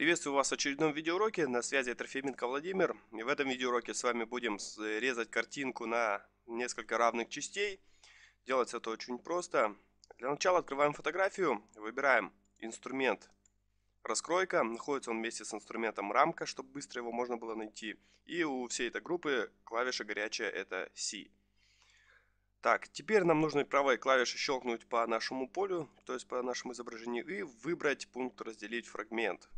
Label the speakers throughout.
Speaker 1: Приветствую вас в очередном видеоуроке, на связи Трофименко Владимир. И в этом видеоуроке с вами будем э, резать картинку на несколько равных частей. Делать это очень просто. Для начала открываем фотографию, выбираем инструмент раскройка. Находится он вместе с инструментом рамка, чтобы быстро его можно было найти. И у всей этой группы клавиша горячая это C. Так, теперь нам нужно правой клавишей щелкнуть по нашему полю, то есть по нашему изображению, и выбрать пункт «Разделить фрагмент».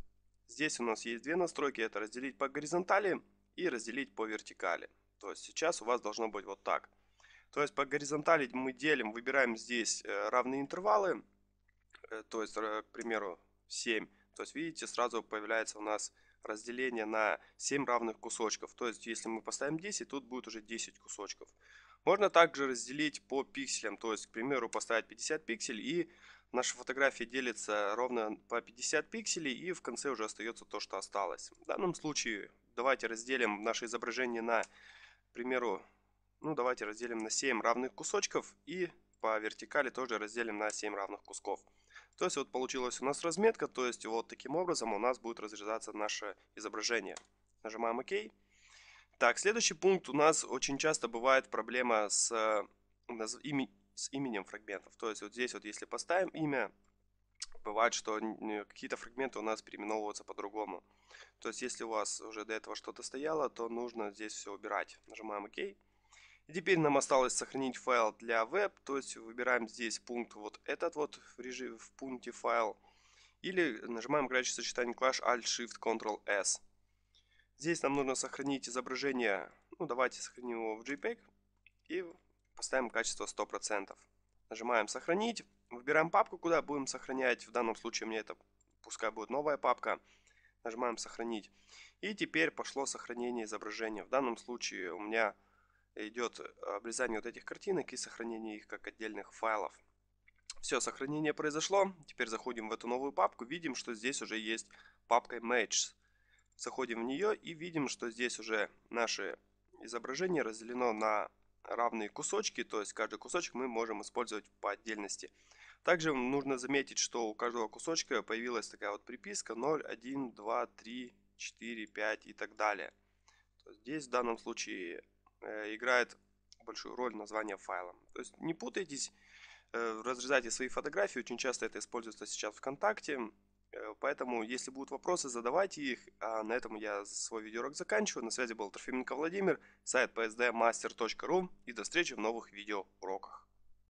Speaker 1: Здесь у нас есть две настройки, это разделить по горизонтали и разделить по вертикали. То есть сейчас у вас должно быть вот так. То есть по горизонтали мы делим, выбираем здесь э, равные интервалы, э, то есть, э, к примеру, 7. То есть, видите, сразу появляется у нас разделение на 7 равных кусочков. То есть, если мы поставим 10, тут будет уже 10 кусочков. Можно также разделить по пикселям. То есть, к примеру, поставить 50 пиксель и Наша фотография делится ровно по 50 пикселей и в конце уже остается то, что осталось. В данном случае давайте разделим наше изображение на, к примеру, ну давайте разделим на 7 равных кусочков и по вертикали тоже разделим на 7 равных кусков. То есть вот получилась у нас разметка, то есть вот таким образом у нас будет разрезаться наше изображение. Нажимаем ОК. Так, следующий пункт у нас очень часто бывает проблема с э, с именем фрагментов. То есть вот здесь вот если поставим имя, бывает, что какие-то фрагменты у нас переименовываются по-другому. То есть если у вас уже до этого что-то стояло, то нужно здесь все убирать. Нажимаем ОК. И теперь нам осталось сохранить файл для веб, то есть выбираем здесь пункт вот этот вот в, режиме в пункте файл. Или нажимаем клавишу сочетание клавиш Alt-Shift-Ctrl-S. Здесь нам нужно сохранить изображение. Ну, давайте сохраним его в JPEG. И Поставим качество 100%. Нажимаем «Сохранить». Выбираем папку, куда будем сохранять. В данном случае мне это пускай будет новая папка. Нажимаем «Сохранить». И теперь пошло сохранение изображения. В данном случае у меня идет обрезание вот этих картинок и сохранение их как отдельных файлов. Все, сохранение произошло. Теперь заходим в эту новую папку. Видим, что здесь уже есть папка Images. Заходим в нее и видим, что здесь уже наше изображение разделено на равные кусочки, то есть каждый кусочек мы можем использовать по отдельности. Также нужно заметить, что у каждого кусочка появилась такая вот приписка 0, 1, 2, 3, 4, 5 и так далее. Здесь в данном случае э, играет большую роль название файла. То есть не путайтесь, э, разрезайте свои фотографии, очень часто это используется сейчас в ВКонтакте, Э, поэтому, если будут вопросы, задавайте их. А на этом я свой видеоурок заканчиваю. На связи был Трофименко Владимир, сайт psdmaster.ru и до встречи в новых видеоуроках.